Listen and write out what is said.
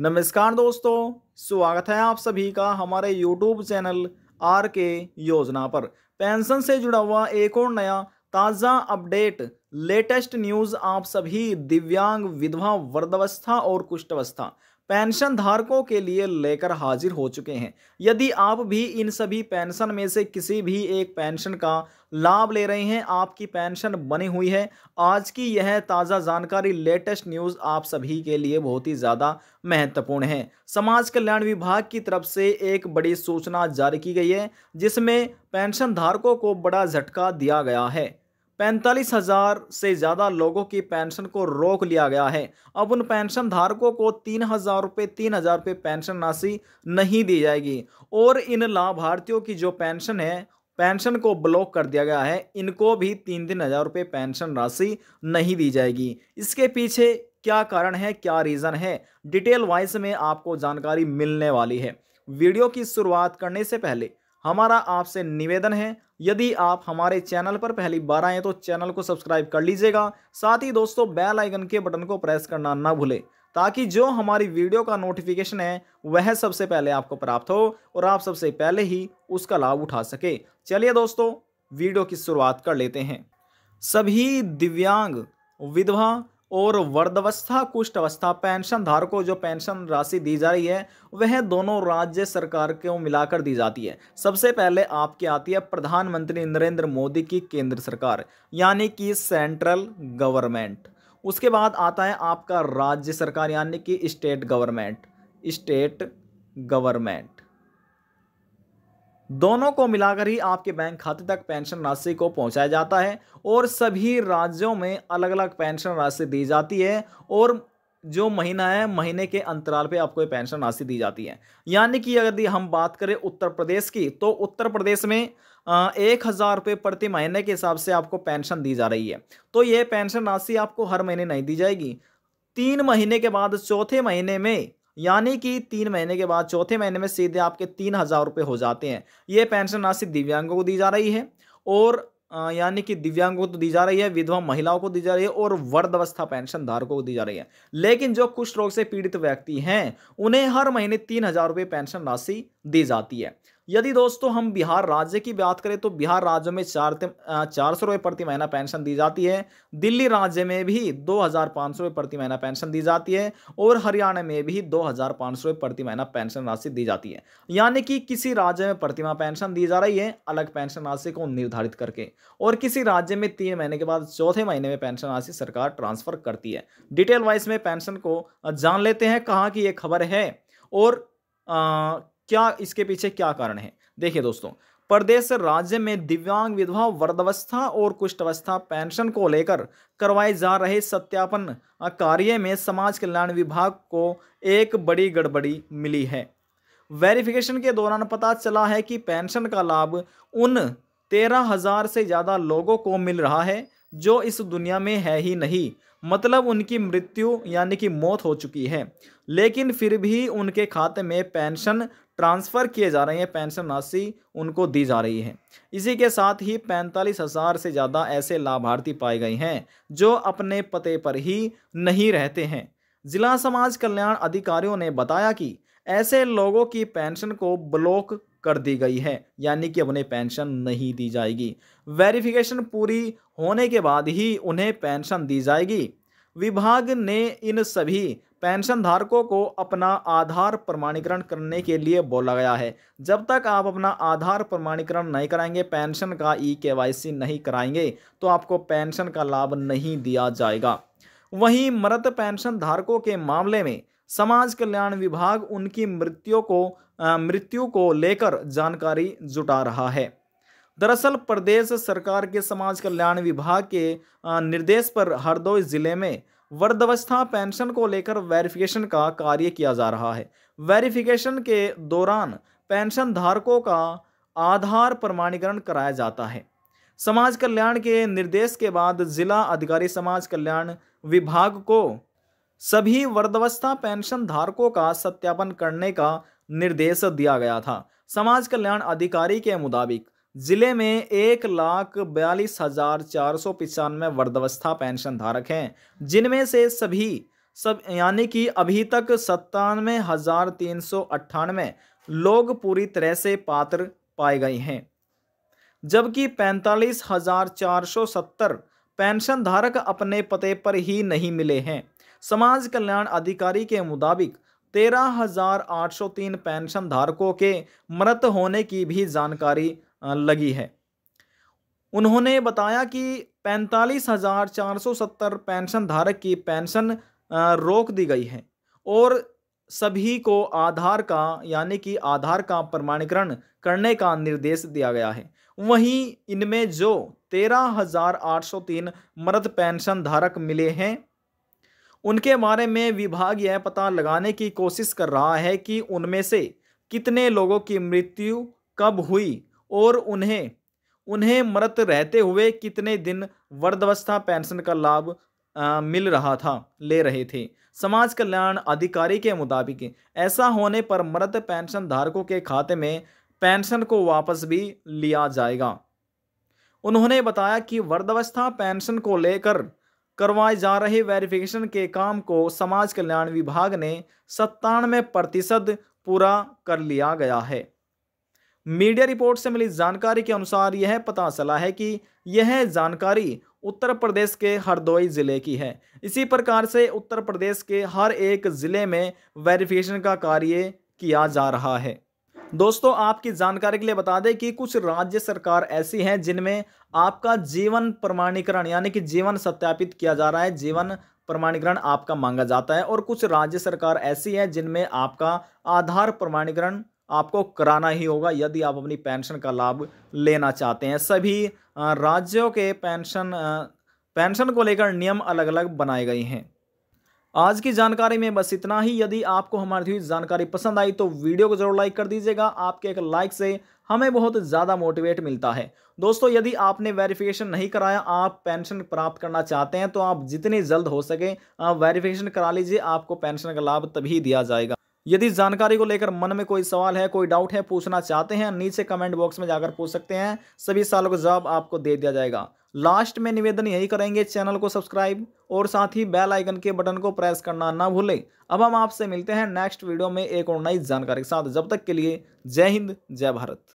नमस्कार दोस्तों स्वागत है आप सभी का हमारे यूट्यूब चैनल आर के योजना पर पेंशन से जुड़ा हुआ एक और नया ताज़ा अपडेट लेटेस्ट न्यूज़ आप सभी दिव्यांग विधवा वृद्धावस्था और कुष्ठावस्था पेंशन धारकों के लिए लेकर हाजिर हो चुके हैं यदि आप भी इन सभी पेंशन में से किसी भी एक पेंशन का लाभ ले रहे हैं आपकी पेंशन बनी हुई है आज की यह ताज़ा जानकारी लेटेस्ट न्यूज़ आप सभी के लिए बहुत ही ज़्यादा महत्वपूर्ण है समाज कल्याण विभाग की तरफ से एक बड़ी सूचना जारी की गई है जिसमें पेंशन धारकों को बड़ा झटका दिया गया है पैंतालीस हजार से ज़्यादा लोगों की पेंशन को रोक लिया गया है अब उन पेंशन धारकों को तीन हजार रुपये तीन हजार रुपये पेंशन राशि नहीं दी जाएगी और इन लाभार्थियों की जो पेंशन है पेंशन को ब्लॉक कर दिया गया है इनको भी तीन तीन हजार रुपये पेंशन राशि नहीं दी जाएगी इसके पीछे क्या कारण है क्या रीज़न है डिटेल वाइज में आपको जानकारी मिलने वाली है वीडियो की शुरुआत करने से पहले हमारा आपसे निवेदन है यदि आप हमारे चैनल पर पहली बार आए तो चैनल को सब्सक्राइब कर लीजिएगा साथ ही दोस्तों बेल आइकन के बटन को प्रेस करना ना भूले ताकि जो हमारी वीडियो का नोटिफिकेशन है वह सबसे पहले आपको प्राप्त हो और आप सबसे पहले ही उसका लाभ उठा सके चलिए दोस्तों वीडियो की शुरुआत कर लेते हैं सभी दिव्यांग विधवा और वर्धवस्था कुष्ठ अवस्था पेंशन धारकों जो पेंशन राशि दी जा रही है वह दोनों राज्य सरकार को मिलाकर दी जाती है सबसे पहले आपकी आती है प्रधानमंत्री नरेंद्र मोदी की केंद्र सरकार यानी कि सेंट्रल गवर्नमेंट उसके बाद आता है आपका राज्य सरकार यानी कि स्टेट गवर्नमेंट स्टेट गवर्नमेंट दोनों को मिलाकर ही आपके बैंक खाते तक पेंशन राशि को पहुंचाया जाता है और सभी राज्यों में अलग अलग पेंशन राशि दी जाती है और जो महीना है महीने के अंतराल पे आपको ये पेंशन राशि दी जाती है यानी कि अगर हम बात करें उत्तर प्रदेश की तो उत्तर प्रदेश में एक हज़ार रुपये प्रति महीने के हिसाब से आपको पेंशन दी जा रही है तो ये पेंशन राशि आपको हर महीने नहीं दी जाएगी तीन महीने के बाद चौथे महीने में यानी कि तीन महीने के बाद चौथे महीने में सीधे आपके तीन हज़ार रुपये हो जाते हैं ये पेंशन राशि दिव्यांगों को दी जा रही है और यानी कि दिव्यांगों को तो दी जा रही है विधवा महिलाओं को दी जा रही है और वर्ध अवस्था पेंशन धारकों को दी जा रही है लेकिन जो कुष्ठ रोग से पीड़ित व्यक्ति हैं उन्हें हर महीने तीन हज़ार रुपये पेंशन राशि दी जाती है यदि दोस्तों हम बिहार राज्य की बात करें तो बिहार राज्य में चार चार सौ रुपये प्रति महीना पेंशन दी जाती है दिल्ली राज्य में भी दो हज़ार पाँच सौ रुपये प्रति महीना पेंशन दी जाती है और हरियाणा में भी दो हज़ार पाँच सौ रुपये प्रति महीना पेंशन राशि दी जाती है यानी कि किसी राज्य में प्रतिमा पेंशन दी जा रही है अलग पेंशन राशि को निर्धारित करके और किसी राज्य में तीन महीने के बाद चौथे महीने में पेंशन राशि सरकार ट्रांसफर करती है डिटेल वाइज में पेंशन को जान लेते हैं कहाँ की ये खबर है और क्या इसके पीछे क्या कारण है देखिए दोस्तों प्रदेश राज्य में दिव्यांग विधवा वर्धवस्था और कुष्ठवस्था पेंशन को लेकर करवाए जा रहे सत्यापन कार्य में समाज कल्याण विभाग को एक बड़ी गड़बड़ी मिली है वेरिफिकेशन के दौरान पता चला है कि पेंशन का लाभ उन तेरह हजार से ज़्यादा लोगों को मिल रहा है जो इस दुनिया में है ही नहीं मतलब उनकी मृत्यु यानी कि मौत हो चुकी है लेकिन फिर भी उनके खाते में पेंशन ट्रांसफ़र किए जा रहे हैं पेंशन राशि उनको दी जा रही है इसी के साथ ही पैंतालीस हज़ार से ज़्यादा ऐसे लाभार्थी पाए गए हैं जो अपने पते पर ही नहीं रहते हैं जिला समाज कल्याण अधिकारियों ने बताया कि ऐसे लोगों की पेंशन को ब्लॉक कर दी गई है यानी कि उन्हें पेंशन नहीं दी जाएगी वेरिफिकेशन पूरी होने के बाद ही उन्हें पेंशन दी जाएगी विभाग ने इन सभी पेंशन धारकों को अपना आधार प्रमाणीकरण करने के लिए बोला गया है जब तक आप अपना आधार प्रमाणीकरण नहीं कराएंगे पेंशन का ई के नहीं कराएंगे तो आपको पेंशन का लाभ नहीं दिया जाएगा वहीं मृत पेंशन धारकों के मामले में समाज कल्याण विभाग उनकी मृत्यु को मृत्यु को लेकर जानकारी जुटा रहा है दरअसल प्रदेश सरकार के समाज कल्याण विभाग के निर्देश पर हरदोई जिले में वर्धवस्था पेंशन को लेकर वेरिफिकेशन का कार्य किया जा रहा है वेरिफिकेशन के दौरान पेंशन धारकों का आधार प्रमाणीकरण कराया जाता है समाज कल्याण के निर्देश के बाद जिला अधिकारी समाज कल्याण विभाग को सभी वर्धवस्था पेंशन धारकों का सत्यापन करने का निर्देश दिया गया था समाज कल्याण अधिकारी के मुताबिक जिले में एक लाख बयालीस हजार चार सौ पचानवे वर्धवस्था पेंशन धारक हैं जिनमें से सभी सब यानी कि अभी तक सत्तानवे हजार तीन सौ अट्ठानवे लोग पूरी तरह से पात्र पाए गए हैं जबकि पैंतालीस हजार चार सौ सत्तर पेंशन धारक अपने पते पर ही नहीं मिले हैं समाज कल्याण अधिकारी के मुताबिक तेरह हजार आठ सौ तीन पेंशन धारकों के मृत होने की भी जानकारी लगी है उन्होंने बताया कि पैंतालीस हज़ार चार सौ सत्तर पेंशन धारक की पेंशन रोक दी गई है और सभी को आधार का यानी कि आधार का प्रमाणीकरण करने का निर्देश दिया गया है वहीं इनमें जो तेरह हजार आठ सौ तीन मृत पेंशन धारक मिले हैं उनके बारे में विभाग यह पता लगाने की कोशिश कर रहा है कि उनमें से कितने लोगों की मृत्यु कब हुई और उन्हें उन्हें मृत रहते हुए कितने दिन वर्धवस्था पेंशन का लाभ मिल रहा था ले रहे थे समाज कल्याण अधिकारी के मुताबिक ऐसा होने पर मृत पेंशन धारकों के खाते में पेंशन को वापस भी लिया जाएगा उन्होंने बताया कि वर्धवस्था पेंशन को लेकर करवाए जा रहे वेरिफिकेशन के काम को समाज कल्याण विभाग ने सत्तानवे प्रतिशत पूरा कर लिया गया है मीडिया रिपोर्ट से मिली जानकारी के अनुसार यह पता चला है कि यह जानकारी उत्तर प्रदेश के हरदोई ज़िले की है इसी प्रकार से उत्तर प्रदेश के हर एक ज़िले में वेरिफिकेशन का कार्य किया जा रहा है दोस्तों आपकी जानकारी के लिए बता दें कि कुछ राज्य सरकार ऐसी हैं जिनमें आपका जीवन प्रमाणीकरण यानी कि जीवन सत्यापित किया जा रहा है जीवन प्रमाणीकरण आपका मांगा जाता है और कुछ राज्य सरकार ऐसी हैं जिनमें आपका आधार प्रमाणीकरण आपको कराना ही होगा यदि आप अपनी पेंशन का लाभ लेना चाहते हैं सभी राज्यों के पेंशन पेंशन को लेकर नियम अलग अलग बनाए गए हैं आज की जानकारी में बस इतना ही यदि आपको हमारी हुई जानकारी पसंद आई तो वीडियो को जरूर लाइक कर दीजिएगा आपके एक लाइक से हमें बहुत ज़्यादा मोटिवेट मिलता है दोस्तों यदि आपने वेरिफिकेशन नहीं कराया आप पेंशन प्राप्त करना चाहते हैं तो आप जितनी जल्द हो सके वेरिफिकेशन करा लीजिए आपको पेंशन का लाभ तभी दिया जाएगा यदि जानकारी को लेकर मन में कोई सवाल है कोई डाउट है पूछना चाहते हैं नीचे कमेंट बॉक्स में जाकर पूछ सकते हैं सभी सालों का जवाब आपको दे दिया जाएगा लास्ट में निवेदन यही करेंगे चैनल को सब्सक्राइब और साथ ही बेल आइकन के बटन को प्रेस करना ना भूलें अब हम आपसे मिलते हैं नेक्स्ट वीडियो में एक और नई जानकारी के साथ जब तक के लिए जय हिंद जय भारत